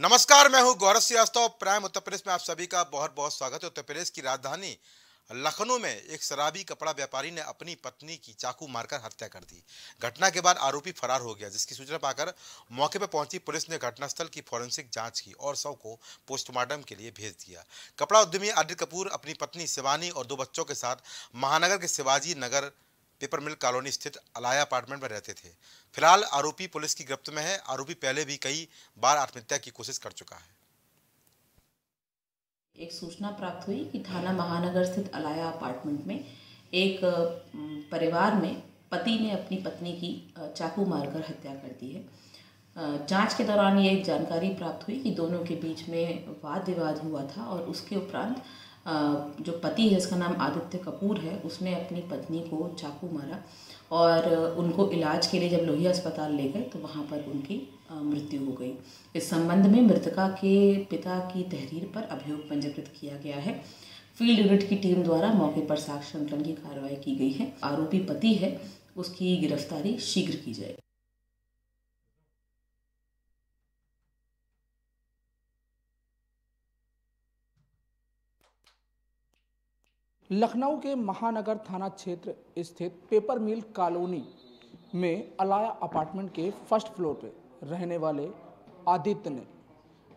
नमस्कार मैं हूं गौरव श्रीवास्तव प्राइम उत्तर प्रदेश में आप सभी का बहुत बहुत स्वागत है उत्तर प्रदेश की राजधानी लखनऊ में एक शराबी कपड़ा व्यापारी ने अपनी पत्नी की चाकू मारकर हत्या कर दी घटना के बाद आरोपी फरार हो गया जिसकी सूचना पाकर मौके पर पहुंची पुलिस ने घटनास्थल की फॉरेंसिक जांच की और शव को पोस्टमार्टम के लिए भेज दिया कपड़ा उद्यमी आदित्य कपूर अपनी पत्नी शिवानी और दो बच्चों के साथ महानगर के Shivaji Nagar paper mill colony स्थित अलाया अपार्टमेंट में रहते थे फिलहाल आरोपी पुलिस की गिरफ्त में है आरोपी पहले भी कई बार आत्महत्या की कोशिश कर चुका है एक सूचना प्राप्त हुई कि थाना महानगर स्थित अलाया अपार्टमेंट में एक परिवार में पति ने अपनी पत्नी की चाकू मारकर हत्या कर दी है जांच के दौरान ये एक जानकारी प्राप्त हुई कि दोनों के बीच में वाद विवाद हुआ था और उसके उपरांत जो पति है उसका नाम आदित्य कपूर है उसने अपनी पत्नी को चाकू मारा और उनको इलाज के लिए जब लोहिया अस्पताल ले गए तो वहाँ पर उनकी मृत्यु हो गई इस संबंध में मृतका के पिता की तहरीर पर अभियोग पंजीकृत किया गया है फील्ड यूनिट की टीम द्वारा मौके पर साक्ष्य संकलन की कार्रवाई की गई है आरोपी पति है उसकी गिरफ्तारी शीघ्र की जाएगी लखनऊ के महानगर थाना क्षेत्र स्थित पेपर मिल कॉलोनी में अलाया अपार्टमेंट के फर्स्ट फ्लोर पर रहने वाले आदित्य ने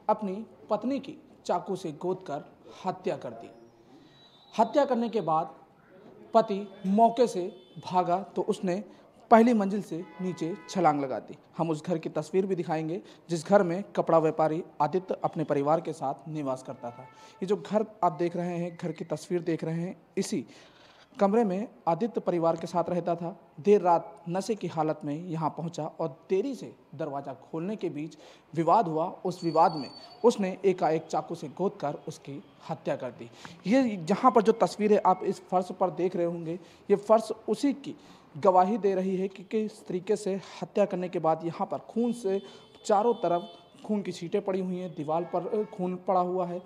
अपनी पत्नी की चाकू से गोद कर हत्या कर दी हत्या करने के बाद पति मौके से भागा तो उसने पहली मंजिल से नीचे छलांग लगा दी हम उस घर की तस्वीर भी दिखाएंगे जिस घर में कपड़ा व्यापारी आदित्य अपने परिवार के साथ निवास करता था ये जो घर आप देख रहे हैं घर की तस्वीर देख रहे हैं इसी कमरे में आदित्य परिवार के साथ रहता था देर रात नशे की हालत में यहाँ पहुँचा और देरी से दरवाज़ा खोलने के बीच विवाद हुआ उस विवाद में उसने एकाएक चाकू से गोद कर उसकी हत्या कर दी ये यहाँ पर जो तस्वीरें आप इस फर्श पर देख रहे होंगे ये फर्श उसी की गवाही दे रही है कि किस तरीके से हत्या करने के बाद यहाँ पर खून से चारों तरफ खून की छीटें पड़ी हुई हैं दीवार पर खून पड़ा हुआ है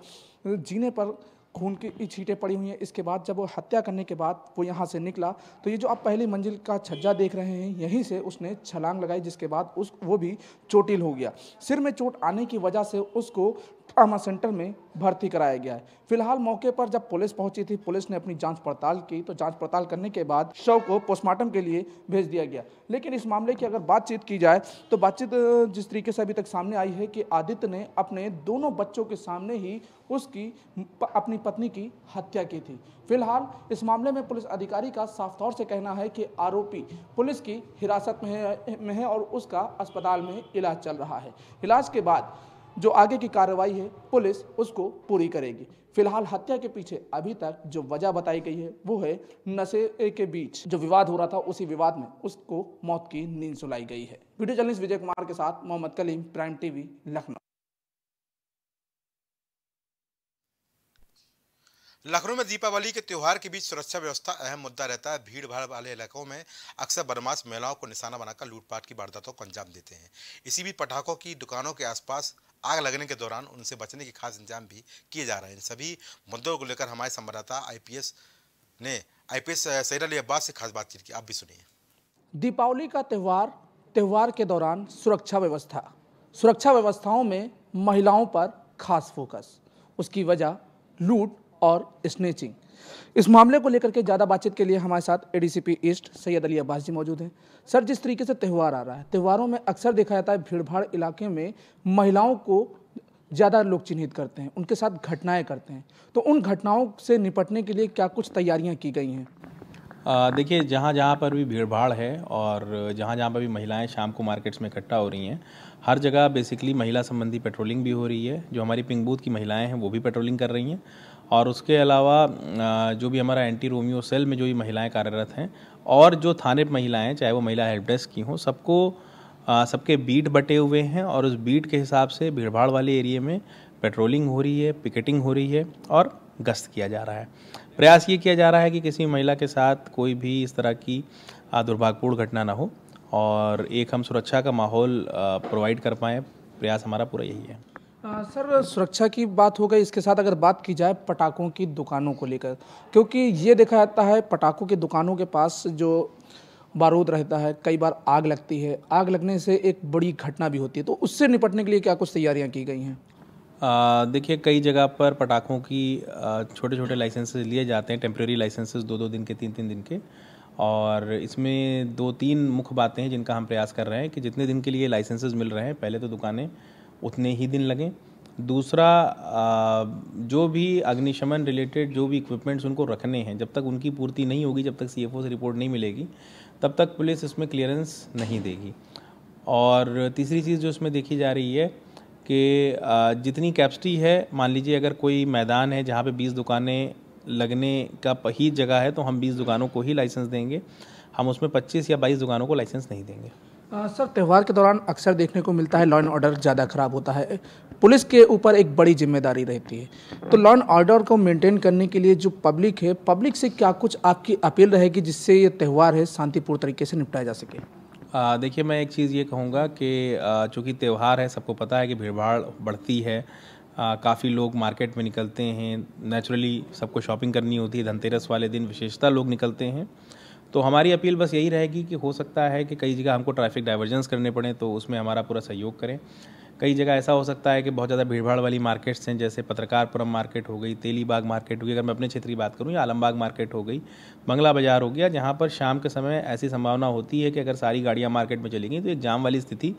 जीने पर खून की छीटें पड़ी हुई हैं इसके बाद जब वो हत्या करने के बाद वो यहाँ से निकला तो ये जो आप पहली मंजिल का छज्जा देख रहे हैं यहीं से उसने छलांग लगाई जिसके बाद उस वो भी चोटिल हो गया सिर में चोट आने की वजह से उसको ट्रामा सेंटर में भर्ती कराया गया है फिलहाल मौके पर जब पुलिस पहुंची थी पुलिस ने अपनी जांच पड़ताल की तो जांच पड़ताल करने के बाद शव को पोस्टमार्टम के लिए भेज दिया गया लेकिन इस मामले की अगर बातचीत की जाए तो बातचीत जिस तरीके से अभी तक सामने आई है कि आदित्य ने अपने दोनों बच्चों के सामने ही उसकी प, अपनी पत्नी की हत्या की थी फिलहाल इस मामले में पुलिस अधिकारी का साफ तौर से कहना है कि आरोपी पुलिस की हिरासत में है, में है और उसका अस्पताल में इलाज चल रहा है इलाज के बाद जो आगे की कार्रवाई है पुलिस उसको पूरी करेगी फिलहाल हत्या के पीछे अभी तक जो वजह बताई गई है वो है नशे के बीच जो विवाद हो रहा था उसी विवाद में उसको मौत की नींद सुलाई गई है वीडियो जर्नलिस्ट विजय कुमार के साथ मोहम्मद कलीम प्राइम टीवी लखनऊ लखनऊ में दीपावली के त्यौहार के बीच सुरक्षा व्यवस्था अहम मुद्दा रहता है भीड़ भाड़ वाले इलाकों में अक्सर बदमाश महिलाओं को निशाना बनाकर लूटपाट की वारदातों को अंजाम देते हैं इसी बीच पटाखों की दुकानों के आसपास आग लगने के दौरान उनसे बचने के खास इंतजाम भी किए जा रहे हैं इन सभी मुद्दों को लेकर हमारे संवाददाता आई ने आई सैर अली अब्बास से खास बातचीत की आप भी सुनिए दीपावली का त्यौहार त्यौहार के दौरान सुरक्षा व्यवस्था सुरक्षा व्यवस्थाओं में महिलाओं पर खास फोकस उसकी वजह लूट और स्नेचिंग इस मामले को लेकर के ज़्यादा बातचीत के लिए हमारे साथ एडीसीपी ईस्ट सैयद अली अब्बास जी मौजूद हैं सर जिस तरीके से त्यौहार आ रहा है त्यौहारों में अक्सर देखा जाता है भीड़भाड़ इलाके में महिलाओं को ज़्यादा लोग चिन्हित करते हैं उनके साथ घटनाएं करते हैं तो उन घटनाओं से निपटने के लिए क्या कुछ तैयारियां की गई हैं देखिए जहाँ जहाँ पर भी भीड़ भाड़ है और जहाँ जहाँ पर भी महिलाएं शाम को मार्केट्स में इकट्ठा हो रही हैं हर जगह बेसिकली महिला संबंधी पेट्रोलिंग भी हो रही है जो हमारी पिंक बूथ की महिलाएं हैं वो भी पेट्रोलिंग कर रही हैं और उसके अलावा जो भी हमारा एंटी रोमियो सेल में जो भी महिलाएं कार्यरत हैं और जो थाने महिलाएं चाहे वो महिला हेल्प डेस्क की हों सबको सबके बीट बटे हुए हैं और उस बीट के हिसाब से भीड़भाड़ वाले एरिए में पेट्रोलिंग हो रही है पिकेटिंग हो रही है और गश्त किया जा रहा है प्रयास ये किया जा रहा है कि किसी महिला के साथ कोई भी इस तरह की दुर्भाग्यपूर्ण घटना ना हो और एक हम सुरक्षा का माहौल प्रोवाइड कर पाएँ प्रयास हमारा पूरा यही है सर सुरक्षा की बात हो गई इसके साथ अगर बात की जाए पटाखों की दुकानों को लेकर क्योंकि ये देखा जाता है पटाखों की दुकानों के पास जो बारूद रहता है कई बार आग लगती है आग लगने से एक बड़ी घटना भी होती है तो उससे निपटने के लिए क्या कुछ तैयारियां की गई हैं देखिए कई जगह पर पटाखों की छोटे छोटे लाइसेंसेस लिए जाते हैं टेम्प्रेरी लाइसेंसेस दो दो दिन के तीन तीन दिन के और इसमें दो तीन मुख्य बातें हैं जिनका हम प्रयास कर रहे हैं कि जितने दिन के लिए लाइसेंसेस मिल रहे हैं पहले तो दुकानें उतने ही दिन लगें दूसरा जो भी अग्निशमन रिलेटेड जो भी इक्विपमेंट्स उनको रखने हैं जब तक उनकी पूर्ति नहीं होगी जब तक सी से रिपोर्ट नहीं मिलेगी तब तक पुलिस इसमें क्लियरेंस नहीं देगी और तीसरी चीज़ जो इसमें देखी जा रही है कि जितनी कैपेसिटी है मान लीजिए अगर कोई मैदान है जहाँ पे 20 दुकानें लगने का ही जगह है तो हम 20 दुकानों को ही लाइसेंस देंगे हम उसमें 25 या 22 दुकानों को लाइसेंस नहीं देंगे आ, सर त्यौहार के दौरान अक्सर देखने को मिलता है लॉ एंड ऑर्डर ज़्यादा ख़राब होता है पुलिस के ऊपर एक बड़ी जिम्मेदारी रहती है तो लॉ एंड ऑर्डर को मेंटेन करने के लिए जो पब्लिक है पब्लिक से क्या कुछ आपकी अपील रहेगी जिससे ये त्यौहार है शांतिपूर्ण तरीके से निपटाया जा सके देखिए मैं एक चीज़ ये कहूँगा कि चूँकि त्यौहार है सबको पता है कि भीड़भाड़ बढ़ती है काफ़ी लोग मार्केट में निकलते हैं नेचुरली सबको शॉपिंग करनी होती है धनतेरस वाले दिन विशेषता लोग निकलते हैं तो हमारी अपील बस यही रहेगी कि हो सकता है कि कई जगह हमको ट्रैफिक डाइवर्जेंस करने पड़े तो उसमें हमारा पूरा सहयोग करें कई जगह ऐसा हो सकता है कि बहुत ज़्यादा भीड़भाड़ वाली मार्केट्स हैं जैसे पत्रकारपुरम मार्केट हो गई तेलीबाग मार्केट हो गई अगर मैं अपने क्षेत्र की बात करूँ या आलमबाग मार्केट हो गई बंगला बाजार हो गया जहाँ पर शाम के समय ऐसी संभावना होती है कि अगर सारी गाड़ियाँ मार्केट में चली गई तो एक जाम वाली स्थिति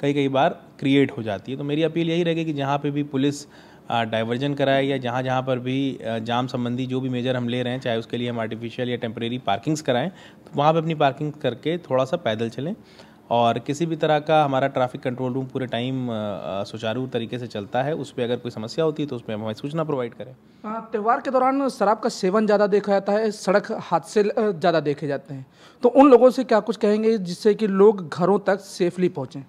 कई कई बार क्रिएट हो जाती है तो मेरी अपील यही रहेगी कि जहाँ पर भी पुलिस डाइवर्जन कराए या जहाँ जहाँ पर भी जाम संबंधी जो भी मेजर हम ले रहे हैं चाहे उसके लिए हम आर्टिफिशियल या टेम्परेरी पार्किंग्स कराएँ तो वहाँ पर अपनी पार्किंग करके थोड़ा सा पैदल चलें और किसी भी तरह का हमारा ट्रैफिक कंट्रोल रूम पूरे टाइम सुचारू तरीके से चलता है उस पर अगर कोई समस्या होती है तो उसमें हमें सूचना प्रोवाइड करें त्यौहार के दौरान शराब का सेवन ज़्यादा देखा जाता है सड़क हादसे ज़्यादा देखे जाते हैं तो उन लोगों से क्या कुछ कहेंगे जिससे कि लोग घरों तक सेफली पहुँचें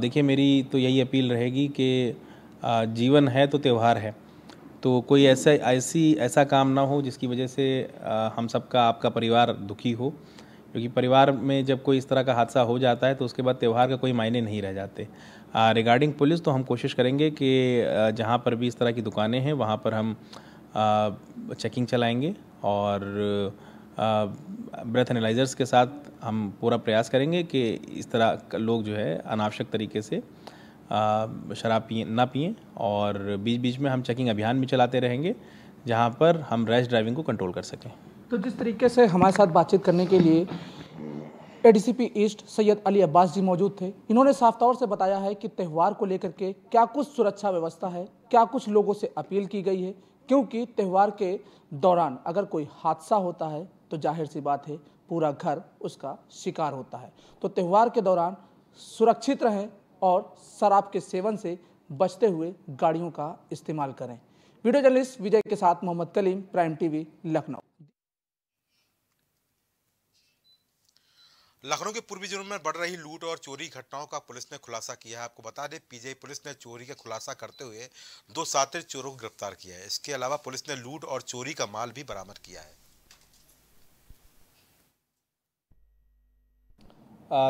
देखिए मेरी तो यही अपील रहेगी कि जीवन है तो त्यौहार है तो कोई ऐसा ऐसी ऐसा काम ना हो जिसकी वजह से हम सबका आपका परिवार दुखी हो क्योंकि परिवार में जब कोई इस तरह का हादसा हो जाता है तो उसके बाद त्यौहार का कोई मायने नहीं रह जाते रिगार्डिंग पुलिस तो हम कोशिश करेंगे कि जहाँ पर भी इस तरह की दुकानें हैं वहाँ पर हम चेकिंग चलाएंगे और ब्रेथ एनालाइजर्स के साथ हम पूरा प्रयास करेंगे कि इस तरह लोग जो है अनावश्यक तरीके से शराब पिए ना पिएँ और बीच बीच में हम चेकिंग अभियान भी चलाते रहेंगे जहाँ पर हम रैश ड्राइविंग को कंट्रोल कर सकें तो जिस तरीके से हमारे साथ बातचीत करने के लिए ए ईस्ट सैयद अली अब्बास जी मौजूद थे इन्होंने साफ तौर से बताया है कि त्यौहार को लेकर के क्या कुछ सुरक्षा व्यवस्था है क्या कुछ लोगों से अपील की गई है क्योंकि त्यौहार के दौरान अगर कोई हादसा होता है तो जाहिर सी बात है पूरा घर उसका शिकार होता है तो त्यौहार के दौरान सुरक्षित रहें और शराब के सेवन से बचते हुए गाड़ियों का इस्तेमाल करें वीडियो जर्नलिस्ट विजय के साथ मोहम्मद कलीम प्राइम टीवी लखनऊ लखनऊ के पूर्वी जिलों में बढ़ रही लूट और चोरी घटनाओं का पुलिस ने खुलासा किया है आपको बता दें पीजीआई पुलिस ने चोरी का खुलासा करते हुए दो सातिर चोरों को गिरफ्तार किया है इसके अलावा पुलिस ने लूट और चोरी का माल भी बरामद किया है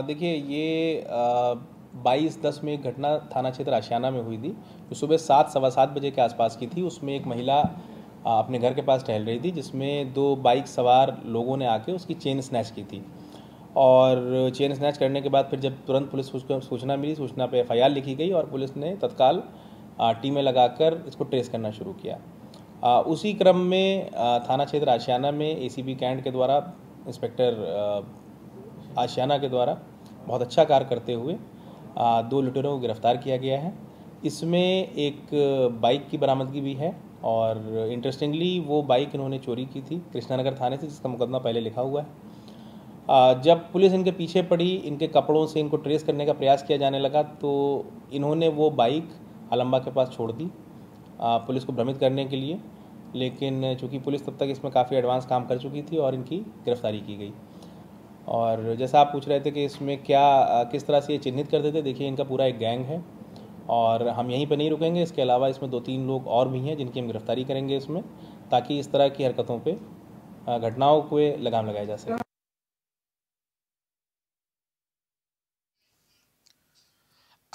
देखिए ये आ... बाईस दस में एक घटना थाना क्षेत्र आशियाना में हुई थी जो सुबह सात सवा सात बजे के आसपास की थी उसमें एक महिला अपने घर के पास टहल रही थी जिसमें दो बाइक सवार लोगों ने आके उसकी चेन स्नैच की थी और चेन स्नैच करने के बाद फिर जब तुरंत पुलिस सूचना मिली सूचना पर एफ लिखी गई और पुलिस ने तत्काल टीमें लगाकर इसको ट्रेस करना शुरू किया आ, उसी क्रम में थाना क्षेत्र आशियाना में एसीबी कैंट के द्वारा इंस्पेक्टर आशियाना के द्वारा बहुत अच्छा कार्य करते हुए दो लुटेरों को गिरफ्तार किया गया है इसमें एक बाइक की बरामदगी भी है और इंटरेस्टिंगली वो बाइक इन्होंने चोरी की थी कृष्णानगर थाने से जिसका मुकदमा पहले लिखा हुआ है जब पुलिस इनके पीछे पड़ी इनके कपड़ों से इनको ट्रेस करने का प्रयास किया जाने लगा तो इन्होंने वो बाइक अलम्बा के पास छोड़ दी पुलिस को भ्रमित करने के लिए लेकिन चूंकि पुलिस तब तक इसमें काफ़ी एडवांस काम कर चुकी थी और इनकी गिरफ्तारी की गई और जैसा आप पूछ रहे थे कि इसमें क्या किस तरह से ये चिन्हित करते थे देखिए इनका पूरा एक गैंग है और हम यहीं पर नहीं रुकेंगे इसके अलावा इसमें दो तीन लोग और भी हैं जिनकी हम गिरफ्तारी करेंगे इसमें ताकि इस तरह की हरकतों पर घटनाओं को लगाम लगाया जा सके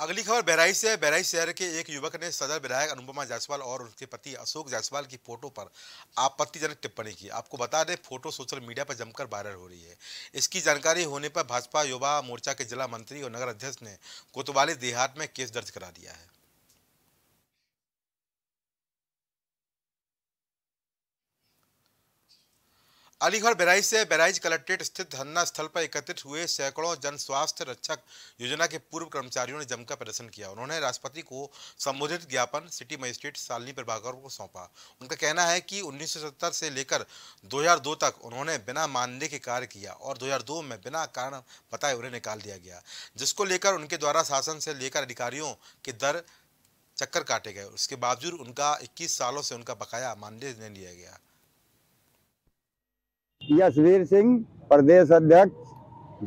अगली खबर बहराइच से है बहराइच शहर के एक युवक ने सदर विधायक अनुपमा जायसवाल और उनके पति अशोक जायसवाल की फोटो पर आपत्तिजनक टिप्पणी की आपको बता दें फोटो सोशल मीडिया पर जमकर वायरल हो रही है इसकी जानकारी होने पर भाजपा युवा मोर्चा के जिला मंत्री और नगर अध्यक्ष ने कोतवाली देहात में केस दर्ज करा दिया है अलीगढ़ बैराइज से बैराइज कलेक्ट्रेट स्थित धरना स्थल पर एकत्रित हुए सैकड़ों जन स्वास्थ्य रक्षक योजना के पूर्व कर्मचारियों ने जमकर प्रदर्शन किया उन्होंने राष्ट्रपति को संबोधित ज्ञापन सिटी मजिस्ट्रेट सालनी प्रभाकर को सौंपा उनका कहना है कि 1970 से लेकर 2002 तक उन्होंने बिना मानने के कार्य किया और दो में बिना कारण बताए उन्हें निकाल दिया गया जिसको लेकर उनके द्वारा शासन से लेकर अधिकारियों के दर चक्कर काटे गए उसके बावजूद उनका 21 सालों से उनका बकाया मानदेय नहीं लिया गया यशवीर सिंह प्रदेश अध्यक्ष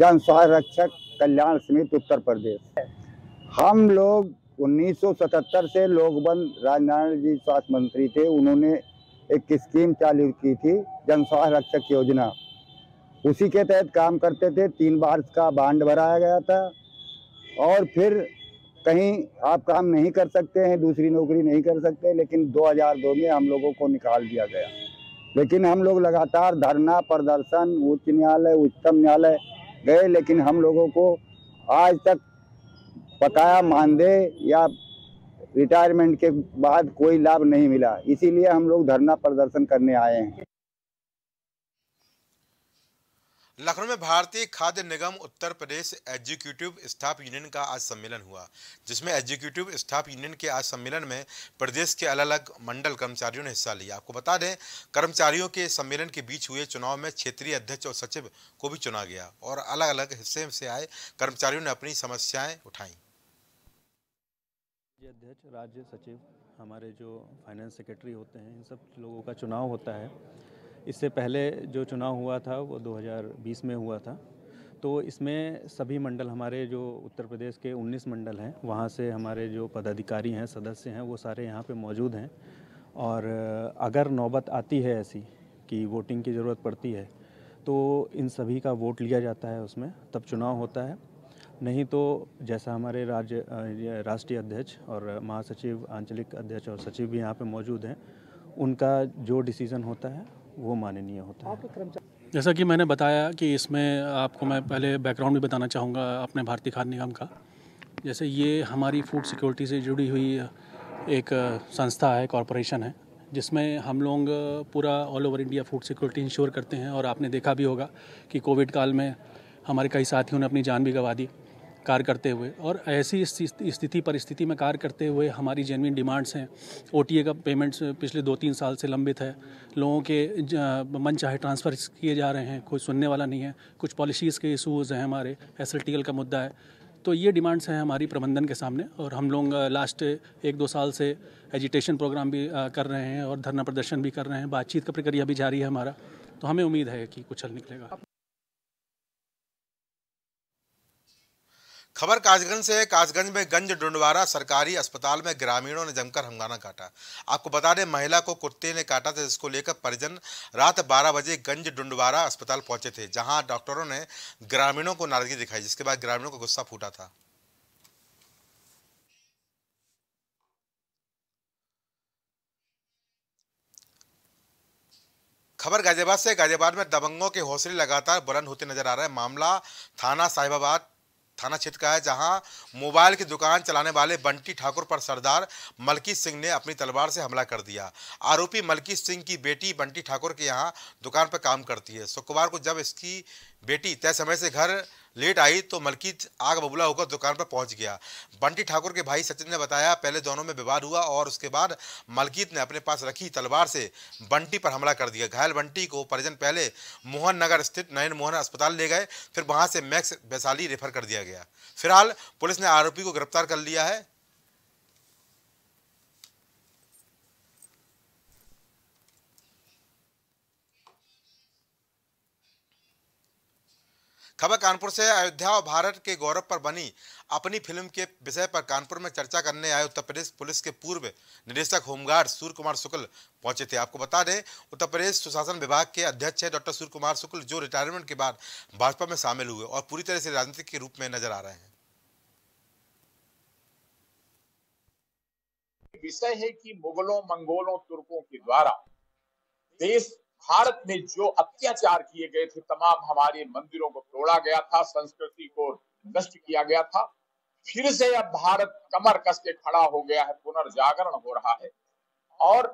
जन स्वास्थ्य रक्षक कल्याण समिति उत्तर प्रदेश हम लोग 1977 से लोकबंद राजनारायण जी स्वास्थ्य मंत्री थे उन्होंने एक स्कीम चालू की थी जन स्वास्थ्य रक्षक योजना उसी के तहत काम करते थे तीन बार का बांड भराया गया था और फिर कहीं आप काम नहीं कर सकते हैं दूसरी नौकरी नहीं कर सकते लेकिन 2002 में हम लोगों को निकाल दिया गया लेकिन हम लोग लगातार धरना प्रदर्शन उच्च न्यायालय उच्चतम न्यायालय गए लेकिन हम लोगों को आज तक पकाया मानदेय या रिटायरमेंट के बाद कोई लाभ नहीं मिला इसीलिए हम लोग धरना प्रदर्शन करने आए हैं लखनऊ में Bharatiya Khadya Nigam Uttar Pradesh executive staff union का आज सम्मेलन हुआ जिसमें एग्जीक्यूटिव स्टाफ यूनियन के आज सम्मेलन में प्रदेश के अलग अलग मंडल कर्मचारियों ने हिस्सा लिया आपको बता दें कर्मचारियों के सम्मेलन के बीच हुए चुनाव में क्षेत्रीय अध्यक्ष और सचिव को भी चुना गया और अलग अलग हिस्से से आए कर्मचारियों ने अपनी समस्याएँ उठाई अध्यक्ष राज्य सचिव हमारे जो फाइनेंस सेक्रेटरी होते हैं इन सब लोगों का चुनाव होता है इससे पहले जो चुनाव हुआ था वो 2020 में हुआ था तो इसमें सभी मंडल हमारे जो उत्तर प्रदेश के 19 मंडल हैं वहाँ से हमारे जो पदाधिकारी हैं सदस्य हैं वो सारे यहाँ पे मौजूद हैं और अगर नौबत आती है ऐसी कि वोटिंग की ज़रूरत पड़ती है तो इन सभी का वोट लिया जाता है उसमें तब चुनाव होता है नहीं तो जैसा हमारे राज्य राष्ट्रीय अध्यक्ष और महासचिव आंचलिक अध्यक्ष और सचिव भी यहाँ पे मौजूद हैं उनका जो डिसीज़न होता है वो माननीय होता है जैसा कि मैंने बताया कि इसमें आपको मैं पहले बैकग्राउंड भी बताना चाहूँगा अपने भारतीय खाद्य निगम का जैसे ये हमारी फूड सिक्योरिटी से जुड़ी हुई एक संस्था है कॉरपोरेशन है जिसमें हम लोग पूरा all over India food security insure करते हैं और आपने देखा भी होगा कि कोविड काल में हमारे कई साथियों ने अपनी जान भी गंवा दी कार्य करते हुए और ऐसी स्थिति परिस्थिति में कार्य करते हुए हमारी जेनविन डिमांड्स हैं ओ का पेमेंट्स पिछले दो तीन साल से लंबित है लोगों के मन चाहे ट्रांसफ़र किए जा रहे हैं कोई सुनने वाला नहीं है कुछ पॉलिसीज़ के इशूज़ हैं हमारे एस का मुद्दा है तो ये डिमांड्स हैं हमारी प्रबंधन के सामने और हम लोग लास्ट एक दो साल से एजिटेशन प्रोग्राम भी कर रहे हैं और धरना प्रदर्शन भी कर रहे हैं बातचीत का प्रक्रिया भी जारी है हमारा तो हमें उम्मीद है कि कुछ हल निकलेगा खबर काजगंज से है में गंज डुंडवारा सरकारी अस्पताल में ग्रामीणों ने जमकर हंगामा काटा आपको बता दें महिला को कुत्ते ने काटा था जिसको लेकर परिजन रात 12 बजे गंज डुंडवारा अस्पताल पहुंचे थे जहां डॉक्टरों ने ग्रामीणों को नाराजगी दिखाई जिसके बाद ग्रामीणों का गुस्सा फूटा था खबर गाजियाबाद से गाजियाबाद में दबंगों के हौसले लगातार बुलंद होते नजर आ रहे हैं मामला थाना साहिबाबाद थाना क्षेत्र का है जहां मोबाइल की दुकान चलाने वाले बंटी ठाकुर पर सरदार मलकी सिंह ने अपनी तलवार से हमला कर दिया आरोपी मलकी सिंह की बेटी बंटी ठाकुर के यहाँ दुकान पर काम करती है शुक्रवार को जब इसकी बेटी तय समय से घर लेट आई तो मलकी आग बबूला होकर दुकान पर पहुंच गया बंटी ठाकुर के भाई सचिन ने बताया पहले दोनों में विवाद हुआ और उसके बाद मलकीत ने अपने पास रखी तलवार से बंटी पर हमला कर दिया घायल बंटी को परिजन पहले मोहन नगर स्थित नयन मोहन अस्पताल ले गए फिर वहां से मैक्स वैशाली रेफर कर दिया गया फिलहाल पुलिस ने आरोपी को गिरफ्तार कर लिया है खबर कानपुर से अयोध्या और भारत के गौरव पर बनी अपनी फिल्म के विषय पर कानपुर में चर्चा करने आए उत्तर प्रदेश पुलिस के पूर्व निदेशक होमगार्ड सूर्य कुमार शुक्ल पहुंचे थे आपको बता दें उत्तर प्रदेश सुशासन विभाग के अध्यक्ष हैं डॉक्टर सूर्य कुमार शुक्ल जो रिटायरमेंट के बाद भाजपा में शामिल हुए और पूरी तरह से राजनीति के रूप में नजर आ रहे हैं विषय है कि मुगलों मंगोलों तुर्कों के द्वारा देश भारत में जो अत्याचार किए गए थे तमाम हमारे मंदिरों को तोड़ा गया था संस्कृति को नष्ट किया गया था फिर से अब भारत कमर कस के खड़ा हो गया है पुनर्जागरण हो रहा है और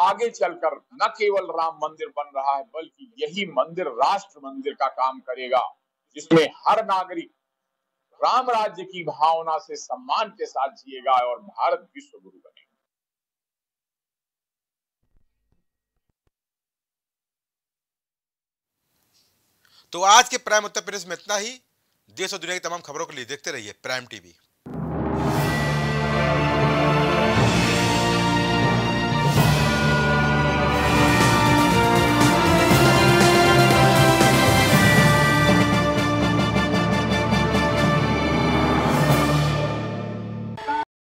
आगे चलकर न केवल राम मंदिर बन रहा है बल्कि यही मंदिर राष्ट्र मंदिर का काम करेगा जिसमें हर नागरिक राम राज्य की भावना से सम्मान के साथ जिएगा और भारत विश्व गुरु तो आज के प्राइम उत्तर प्रदेश में इतना ही देश और दुनिया की तमाम खबरों के लिए देखते रहिए प्राइम टीवी